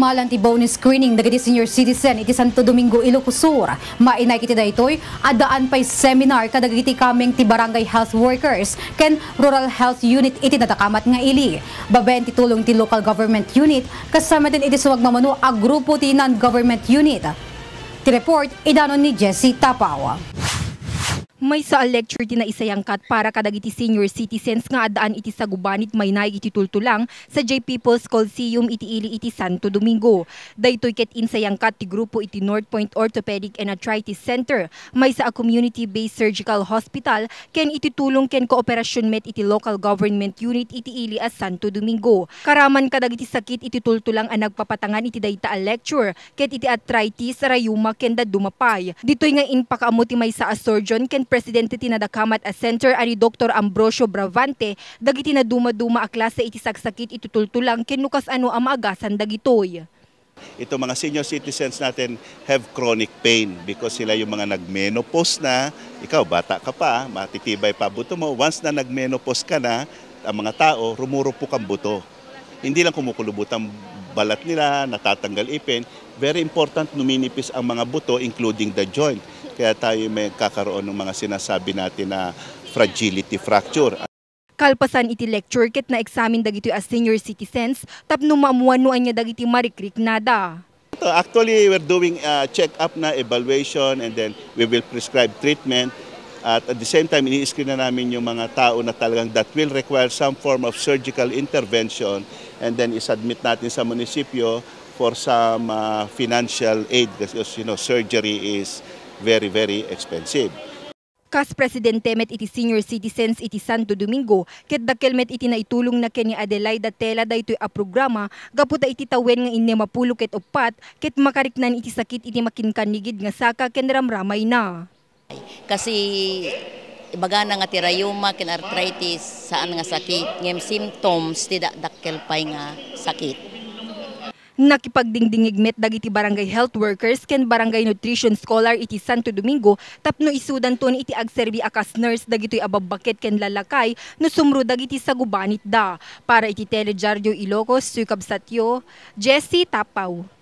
malan ti bonus screening dagiti senior citizen iti Santo Domingo Ilocosur. Mainay kiti daytoy adaan pay seminar kadagiti kaming ti barangay health workers ken rural health unit iti natakamat nga ili. Baben ti tulong ti local government unit kasama din iti suwag mamano a grupo ti non-government unit. Ti report idanon ni Jesse Tapawa. May sa lecture din na isayangkat para kadag iti senior citizens nga adaan iti sa gubanit may naig iti tultulang sa J People's Coliseum iti ili iti Santo Domingo. Daytoy ket insayangkat ti grupo iti North Point Orthopedic and Arthritis Center may sa a community-based surgical hospital ken iti tulong ken kooperasyon met iti local government unit iti ili as Santo Domingo. Karaman kadag iti sakit iti tultulang ang nagpapatangan iti dayta a lecture ket iti arthritis, rayuma ken da dumapay. Ditoy nga inpakaamo ti may sa a surgeon ken presidente ti nadakamat a center ari Dr. Ambrosio Bravante dagiti na dumaduma a klase iti sagsakit itutultulang kinukas ano ang maagasan dagitoy. Ito mga senior citizens natin have chronic pain because sila yung mga nagmenopause na, ikaw bata ka pa, matitibay pa buto mo. Once na nagmenopause ka na, ang mga tao, rumurupok ang buto. Hindi lang kumukulubot ang balat nila, natatanggal ipin. Very important, numinipis ang mga buto including the joint kaya tayo may kakaroon ng mga sinasabi natin na fragility fracture. Kalpasan iti lecture ket na examine dagito as senior citizens tapno maamuanuan niya dagiti marikrik nada. Actually, we're doing a check-up na evaluation and then we will prescribe treatment. At at the same time, ini-screen na namin yung mga tao na talagang that will require some form of surgical intervention and then isubmit natin sa munisipyo for some uh, financial aid because you know surgery is very, very expensive. Kas presidente met iti senior citizens iti Santo Domingo, ket dakkel met iti naitulong na ken ni Adelaida Tela daytoy a programa, gaputa iti tawen nga inni mapulo ket upat, ket makariknan iti sakit iti makinkanigid nga saka ken ramramay na. Kasi ibaga na nga tirayuma, ken arthritis, saan nga sakit, ngem symptoms, ti dakkel pay nga sakit Nakipagdingdingigmet dagiti barangay health workers ken barangay nutrition scholar iti Santo Domingo tapno isudan ton iti agserbi akas nurse dagitoy ababakit ken lalakay no sumro dagiti sagubanit da para iti teledyaryo Ilocos Sukab Satyo Jesse Tapaw